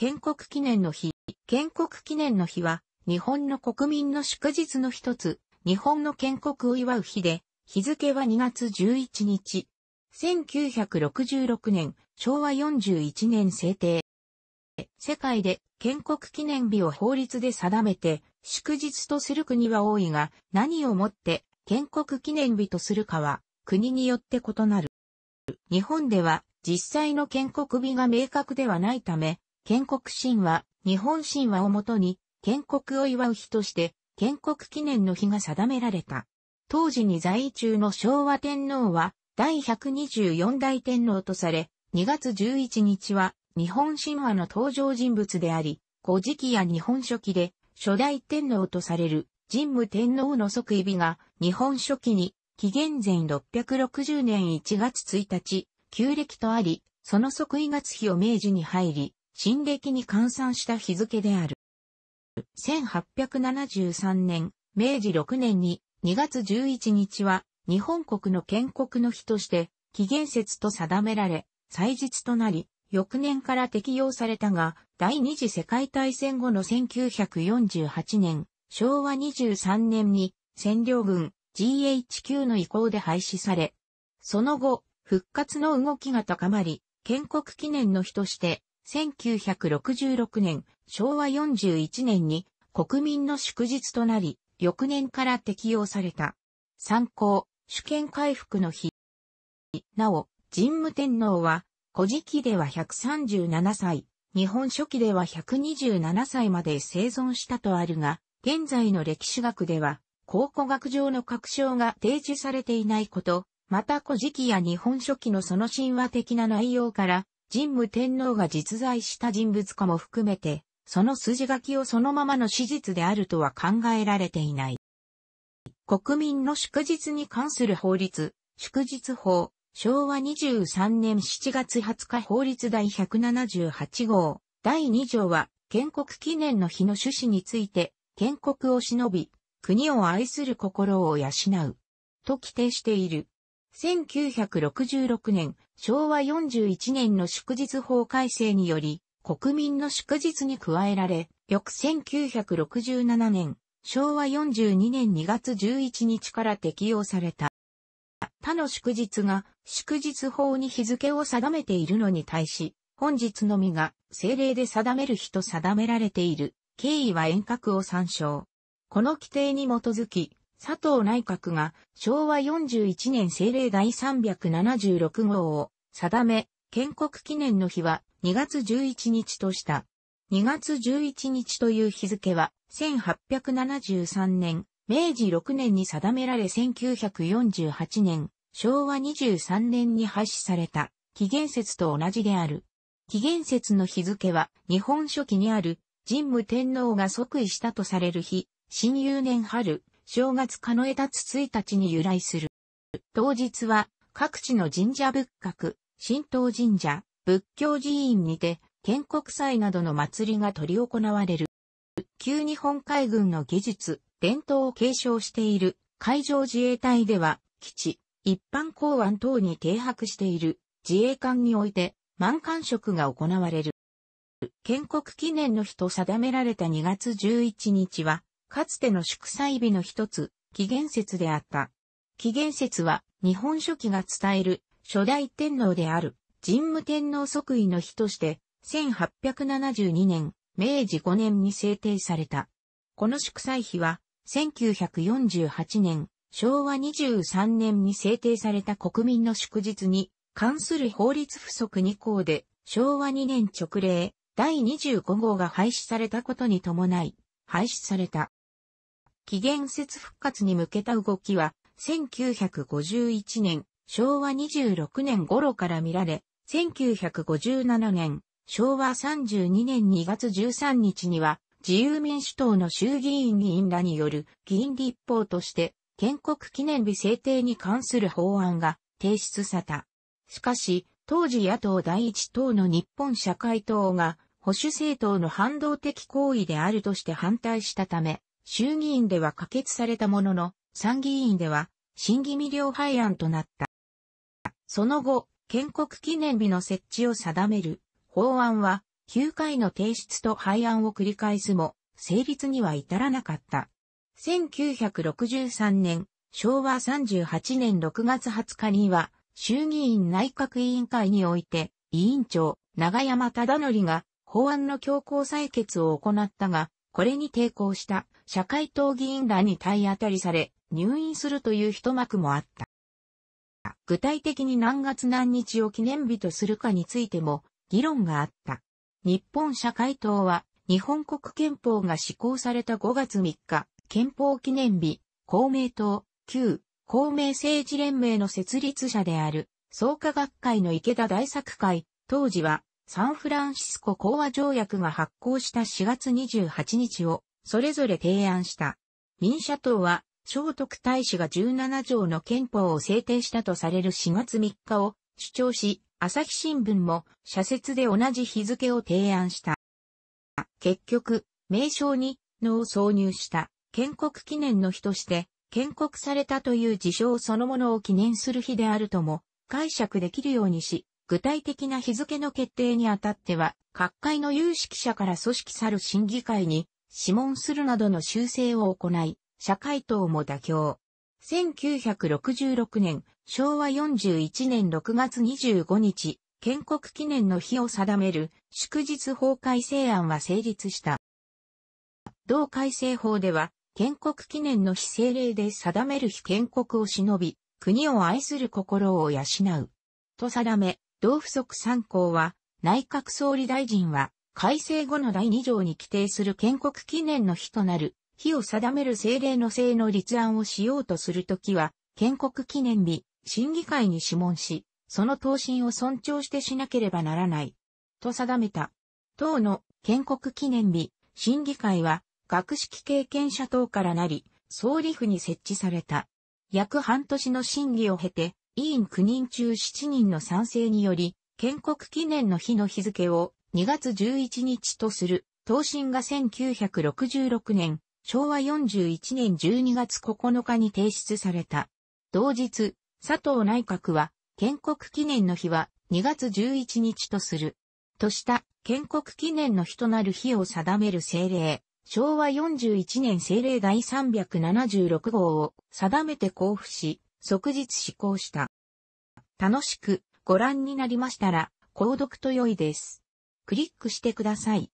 建国記念の日。建国記念の日は、日本の国民の祝日の一つ、日本の建国を祝う日で、日付は2月11日。1966年、昭和41年制定。世界で建国記念日を法律で定めて、祝日とする国は多いが、何をもって建国記念日とするかは、国によって異なる。日本では、実際の建国日が明確ではないため、建国神話、日本神話をもとに、建国を祝う日として、建国記念の日が定められた。当時に在位中の昭和天皇は、第124代天皇とされ、2月11日は、日本神話の登場人物であり、古事記や日本書紀で、初代天皇とされる、神武天皇の即位日が、日本書紀に、紀元前660年1月1日、旧暦とあり、その即位月日を明治に入り、新暦に換算した日付である。1873年、明治6年に2月11日は日本国の建国の日として紀元節と定められ、祭日となり、翌年から適用されたが、第二次世界大戦後の1948年、昭和23年に占領軍 GHQ の意向で廃止され、その後、復活の動きが高まり、建国記念の日として1966年、昭和41年に国民の祝日となり、翌年から適用された。参考、主権回復の日。なお、神武天皇は、古事記では137歳、日本書紀では127歳まで生存したとあるが、現在の歴史学では、考古学上の確証が提示されていないこと、また古事記や日本書紀のその神話的な内容から、神武天皇が実在した人物かも含めて、その筋書きをそのままの史実であるとは考えられていない。国民の祝日に関する法律、祝日法、昭和23年7月20日法律第178号、第2条は、建国記念の日の趣旨について、建国を忍び、国を愛する心を養う、と規定している。1966年、昭和41年の祝日法改正により、国民の祝日に加えられ、翌1967年、昭和42年2月11日から適用された。他の祝日が祝日法に日付を定めているのに対し、本日のみが政令で定める日と定められている経緯は遠隔を参照。この規定に基づき、佐藤内閣が昭和41年政令第376号を定め、建国記念の日は2月11日とした。2月11日という日付は1873年、明治6年に定められ1948年、昭和23年に廃止された、紀元節と同じである。紀元節の日付は日本書紀にある神武天皇が即位したとされる日、新有年春、正月カノエつツ1日に由来する。当日は各地の神社仏閣、神道神社、仏教寺院にて、建国祭などの祭りが取り行われる。旧日本海軍の技術、伝統を継承している海上自衛隊では、基地、一般港湾等に停泊している自衛艦において、満艦職が行われる。建国記念の日と定められた2月11日は、かつての祝祭日の一つ、紀元節であった。紀元節は、日本書紀が伝える、初代天皇である、神武天皇即位の日として、1872年、明治5年に制定された。この祝祭日は、1948年、昭和23年に制定された国民の祝日に関する法律不足2項で昭和2年直令第25号が廃止されたことに伴い廃止された。紀元節復活に向けた動きは、1951年、昭和26年頃から見られ、1957年、昭和32年2月13日には、自由民主党の衆議院議員らによる議員立法として、建国記念日制定に関する法案が提出された。しかし、当時野党第一党の日本社会党が保守政党の反動的行為であるとして反対したため、衆議院では可決されたものの、参議院では審議未了廃案となった。その後、建国記念日の設置を定める法案は9回の提出と廃案を繰り返すも成立には至らなかった。1963年、昭和38年6月20日には衆議院内閣委員会において委員長長山忠則が法案の強行採決を行ったが、これに抵抗した社会党議員らに体当たりされ、入院するという一幕もあった。具体的に何月何日を記念日とするかについても議論があった。日本社会党は日本国憲法が施行された5月3日、憲法記念日、公明党、旧公明政治連盟の設立者である創価学会の池田大作会、当時はサンフランシスコ講和条約が発行した4月28日をそれぞれ提案した。民社党は、聖徳太子が17条の憲法を制定したとされる4月3日を主張し、朝日新聞も社説で同じ日付を提案した。結局、名称に、のを挿入した、建国記念の日として、建国されたという事象そのものを記念する日であるとも解釈できるようにし、具体的な日付の決定にあたっては、各界の有識者から組織去る審議会に諮問するなどの修正を行い、社会党も妥協。1966年、昭和41年6月25日、建国記念の日を定める祝日法改正案は成立した。同改正法では、建国記念の非政令で定める非建国を忍び、国を愛する心を養う。と定め、同不足参考は、内閣総理大臣は、改正後の第2条に規定する建国記念の日となる、日を定める政令の性の立案をしようとするときは、建国記念日、審議会に諮問し、その答申を尊重してしなければならない。と定めた。党の建国記念日、審議会は、学識経験者等からなり、総理府に設置された。約半年の審議を経て、委員9人中7人の賛成により、建国記念の日の日付を2月11日とする、東進が1966年、昭和41年12月9日に提出された。同日、佐藤内閣は、建国記念の日は2月11日とする。とした建国記念の日となる日を定める政令、昭和41年政令第376号を定めて交付し、即日施行した。楽しくご覧になりましたら、購読と良いです。クリックしてください。